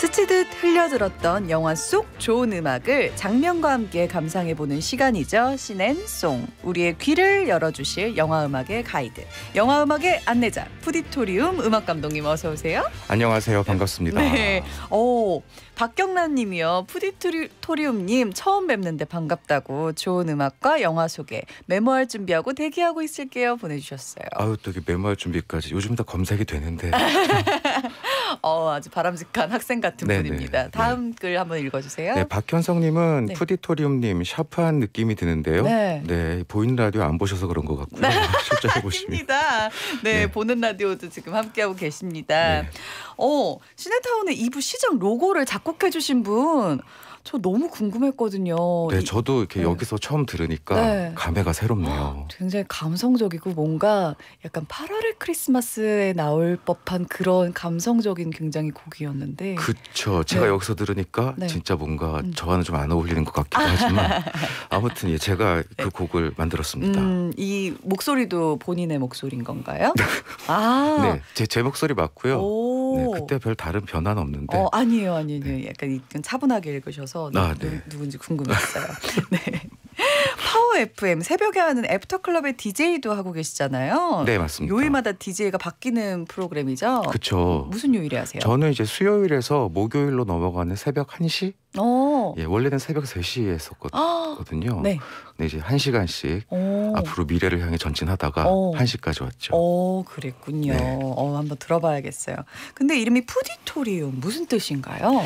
스치듯 흘려들었던 영화 속 좋은 음악을 장면과 함께 감상해보는 시간이죠. 신앤송. 우리의 귀를 열어주실 영화음악의 가이드. 영화음악의 안내자 푸디토리움 음악감독님 어서 오세요. 안녕하세요. 반갑습니다. 네. 오, 어, 박경란 님이요. 푸디토리움 님 처음 뵙는데 반갑다고 좋은 음악과 영화 소개 메모할 준비하고 대기하고 있을게요. 보내주셨어요. 아유, 또 메모할 준비까지. 요즘 다 검색이 되는데. 어, 아주 바람직한 학생 같 같은 네네. 네. 분입니다. 네. 다음 네. 글 한번 읽어주세요. 네, 박현성님은 네. 푸디토리움님 샤프한 느낌이 드는데요. 네. 네, 보이는 라디오 안 보셔서 그런 것 같고요. 네. 실제 해보시다 네, 보는 라디오도 지금 함께하고 계십니다. 어, 시네타운의 2부 시장 로고를 작곡해주신 분저 너무 궁금했거든요. 네, 이, 저도 이렇게 네. 여기서 처음 들으니까 네. 감회가 새롭네요. 아, 굉장히 감성적이고 뭔가 약간 8월의 크리스마스에 나올 법한 그런 감성적인 굉장히 곡이었는데. 그쵸. 네. 제가 네. 여기서 들으니까 네. 진짜 뭔가 음. 저와는 좀 안 어울리는 것 같기도 하지만 아무튼 예, 제가 그 네. 곡을 만들었습니다. 음, 이 목소리도 본인의 목소리인 건가요? 아. 네, 제, 제 목소리 맞고요. 오. 네, 그때 별 다른 변화는 없는데. 어, 아니에요, 아니에요. 네. 약간 차분하게 읽으셔서 아, 누, 네. 누군지 궁금했어요. 네. 플로어 FM 새벽에 하는 애프터클럽의 DJ도 하고 계시잖아요. 네 맞습니다. 요일마다 DJ가 바뀌는 프로그램이죠. 그렇죠. 무슨 요일에 하세요? 저는 이제 수요일에서 목요일로 넘어가는 새벽 1시. 어. 예, 원래는 새벽 3시에 했었거든요. 아. 네. 근데 이제 1시간씩 오. 앞으로 미래를 향해 전진하다가 오. 1시까지 왔죠. 어, 그랬군요. 네. 어, 한번 들어봐야겠어요. 근데 이름이 푸디토리움 무슨 뜻인가요?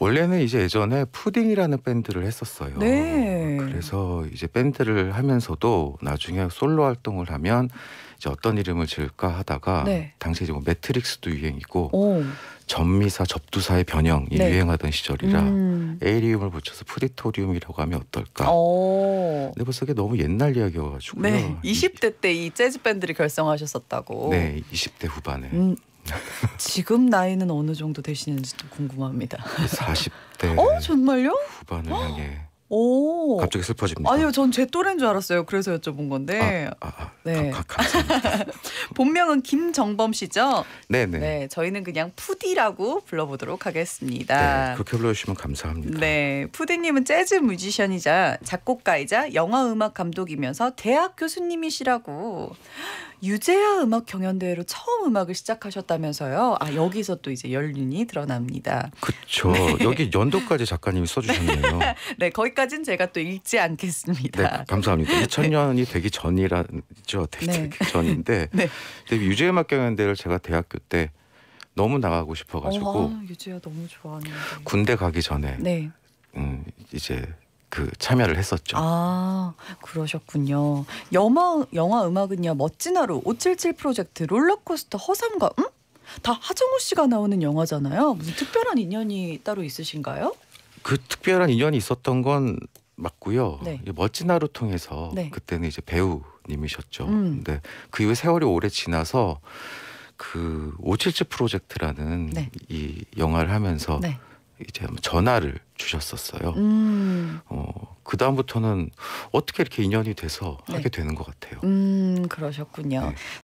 원래는 이제 예전에 푸딩이라는 밴드를 했었어요. 네. 그래서 이제 밴드를 하면서도 나중에 솔로 활동을 하면 이제 어떤 이름을 지을까 하다가 네. 당시에 이제 뭐 매트릭스도 유행이고 오. 전미사 접두사의 변형이 네. 유행하던 시절이라 음. 에이리움을 붙여서 프리토리움이라고 하면 어떨까. 오. 근데 벌써 그게 너무 옛날 이야기여가지고요. 네, 20대 때 이 재즈 밴드를 결성하셨었다고. 네, 20대 후반에. 음, 지금 나이는 어느 정도 되시는지도 궁금합니다. 40대. 어 정말요? 후반을 향해. 오. 갑자기 슬퍼집니다. 아니요, 전 제 또래인 줄 알았어요. 그래서 여쭤본 건데. 아, 아, 아, 네. 가, 가, 본명은 김정범 씨죠? 네네. 네. 네, 저희는 그냥 푸디라고 불러보도록 하겠습니다. 네, 그렇게 불러주시면 감사합니다. 네, 푸디님은 재즈 뮤지션이자 작곡가이자 영화 음악 감독이면서 대학 교수님이시라고. 유재하 음악 경연대회로 처음 음악을 시작하셨다면서요? 아 여기서 또 이제 연륜이 드러납니다. 그렇죠. 네. 여기 연도까지 작가님이 써주셨네요. 네, 거기까지는 제가 또 읽지 않겠습니다. 네, 감사합니다. 2000년이 되기 전이라죠. 네. 되기, 네. 전인데 네. 근데 유재 음악 경연대회를 제가 대학교 때 너무 나가고 싶어가지고 어, 유재하 너무 좋아하는 군대 가기 전에 네. 음, 이제 그 참여를 했었죠. 아 그러셨군요. 영화 영화 음악은요 멋진 하루 577 프로젝트 롤러코스터 허삼과 음? 다 하정우 씨가 나오는 영화잖아요. 무슨 특별한 인연이 따로 있으신가요? 그 특별한 인연이 있었던 건 맞고요. 네. 멋진 하루 통해서 네. 그때는 이제 배우님이셨죠. 음. 근데 그 이후 세월이 오래 지나서 그577 프로젝트라는 네. 이 영화를 하면서. 네. 이제 전화를 주셨었어요. 음. 어, 그 다음부터는 어떻게 이렇게 인연이 돼서 네. 하게 되는 것 같아요. 음, 그러셨군요. 네.